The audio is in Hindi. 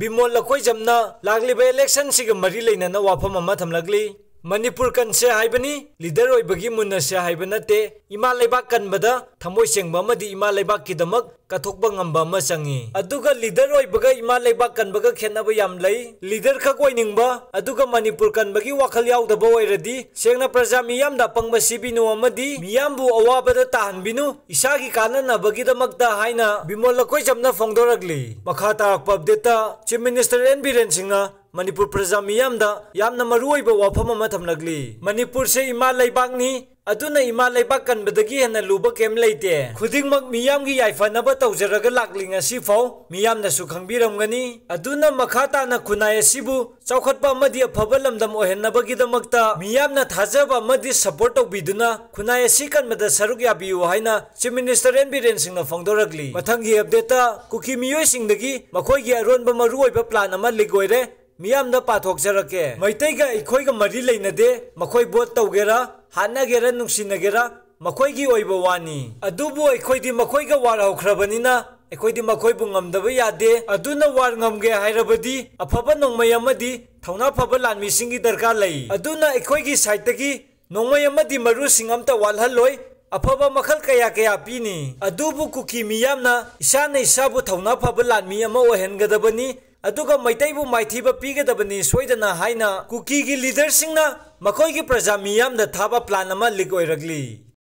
बिमोल लखोई जमना लागली इलेक्शन सिग मरी लेना वाफम अमा थमलगली मणिपुर कनसे हाइबनी लीडर ओइबगी मुनसे हाइबनते इमा लेबाक कनबदा थमोय सेंगबमदी इमा लेबाक किदमक कथोब गंब चंगी लीडर होगा इमा कनब खेनब लीडर खब मनपुर कनब की वखल यादब सेंगना प्रजा मैं अपंग सिबीनु मियाम अवाब ताहनबीनु इसा की कानबीदमत है विमोल लखोई चमना फोंदोरली मखा तारप update chief minister N Biren Singh मनपुर प्रजा मियाम वाफम थमनगली मनपुर से इमा लेबाक अतुना इमा लेबाक कनबदगी हेन लुब केम लेते खुदिंगमक मियाम की याइफनब तौजरग लाकलिंग फाउ मियाम न सु खंगबिरमगनी मखाता न खुनाय सिबु मदि अफब लमदम ओहेनबगी मियाम न थाजब मदि सपोर्ट तौबिदुना खुनाय सि कनबद सरुक याबियु हाइना chief minister N Biren Singh न फंगदोरगली मथंगी अपडेट कुकी मियोय सिंह दगी मखोय अरोन ब प्लान अमा मियामद पाथोजरके मैतेग इखोइग मरी लेनदे मखोइ बोत तौगेरा हानगेरा नुसिनगेरा मखोइगी ओइब वानी यादे अदुन वारंगमगे अफब नौमी थौना फब लानमिसिंगी दरकार लै की इखोइगी साइटगी नोंमयमदी मरु अफब मखल क्या कया पिनी कुकी मैं इसा इशाबु थौना फब लानमियम ओहेनगदबनी अब मैत मलाईथिभ पिगदवनी सोधन कुडरसँगै पजा महाद थाान